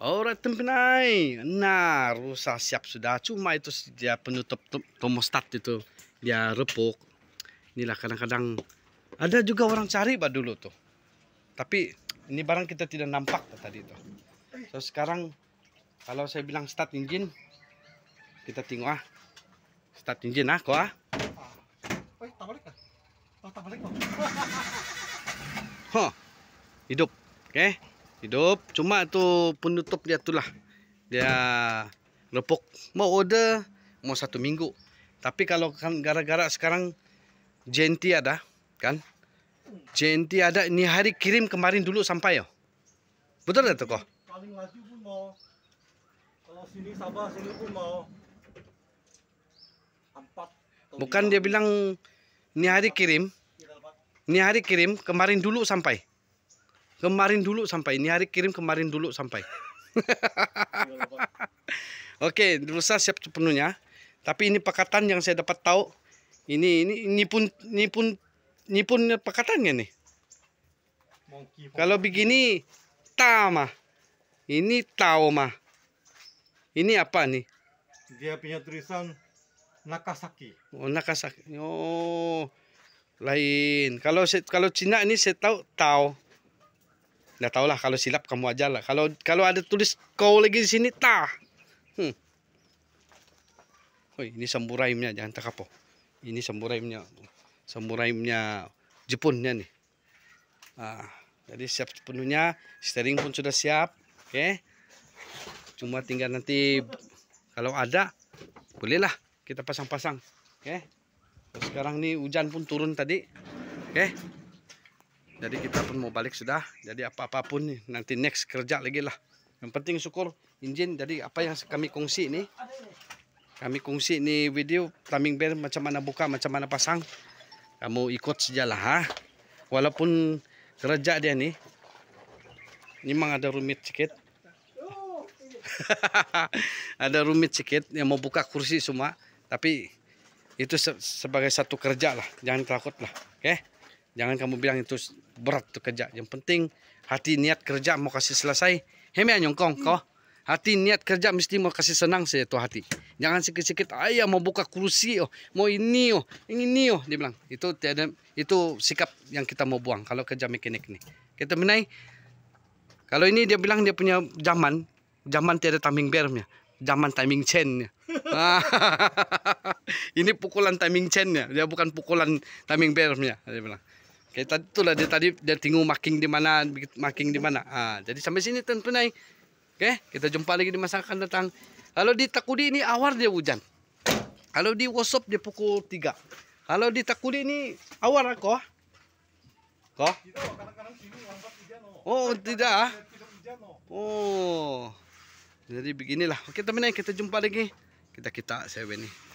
Alright tempenai. Nah, rusak siap sudah. Cuma itu dia penutup termostat itu dia repuk. Inilah kadang-kadang ada juga orang cari pak dulu tuh. Tapi ini barang kita tidak nampak tuh, tadi tuh. So sekarang kalau saya bilang start engine kita tengok ah. Start engine ah kok ah. ah. Eh, oh, tak balik kok. Huh. Hidup. Oke. Okay. Hidup. Cuma tu penutup dia tu lah. Dia lepuk. Mau order, mau satu minggu. Tapi kalau kan gara-gara sekarang JNT ada, kan? JNT ada, ni hari kirim kemarin dulu sampai ya? Betul tak tu kok? Paling laju pun mau. Kalau sini Sabah, sini pun mau. Bukan dia bilang ni hari kirim. Ni hari kirim, kemarin dulu sampai. Kemarin dulu sampai. Ini hari kirim kemarin dulu sampai. Oke, okay, lusa siap sepenuhnya. Tapi ini pekatan yang saya dapat tahu. Ini ini ini pun ini pun ini pun pekatannya nih. Kalau begini tama. Ini mah Ini apa nih? Dia punya tulisan Nakasaki. Oh, Nakasaki. Oh. Lain. Kalau kalau Cina ini saya tahu tau nggak tau lah kalau silap kamu aja lah kalau kalau ada tulis kau lagi di sini tah hmm. oh ini samburaimnya jangan terkapo ini samburaimnya samburaimnya Jepunnya nih ah, jadi siap sepenuhnya steering pun sudah siap oke okay. cuma tinggal nanti kalau ada bolehlah kita pasang-pasang oke okay. sekarang nih hujan pun turun tadi oke okay jadi kita pun mau balik sudah jadi apa-apapun nih nanti next kerja lagi lah yang penting syukur izin jadi apa yang kami kongsi ini kami kongsi ini video timing band macam mana buka macam mana pasang kamu ikut sejalah ha walaupun kerja dia nih memang ada rumit sedikit ada rumit sedikit yang mau buka kursi semua tapi itu se sebagai satu kerja lah jangan takut lah oke okay? Jangan kamu bilang itu berat tuh kerja. Yang penting hati niat kerja mau kasih selesai. Heme nyongkong kau. Hati niat kerja mesti mau kasih senang sih tuh hati. Jangan sikit-sikit ayah mau buka kursi oh, mau ini oh, ini oh dia bilang. Itu tiada itu sikap yang kita mau buang kalau kerja mekanik nih. Kita menai kalau ini dia bilang dia punya zaman, zaman tiada timing bearnya zaman timing chainnya. ini pukulan timing chainnya, dia bukan pukulan timing bearnya dia bilang. Kayak tadi itulah dia tadi dia tinggu marking di mana, marking di mana. jadi sampai sini tentu naik. Eh. Oke, kita jumpa lagi di masa akan datang. Kalau di Takudi ini awal dia hujan. Kalau di Wosop dia pukul 3. Kalau di Takudi ini awal aku. Ah. Kok? Oh, tidak. Ah. Oh. Jadi beginilah. Oke, teman-teman, eh, kita jumpa lagi. Kita kita saya ini.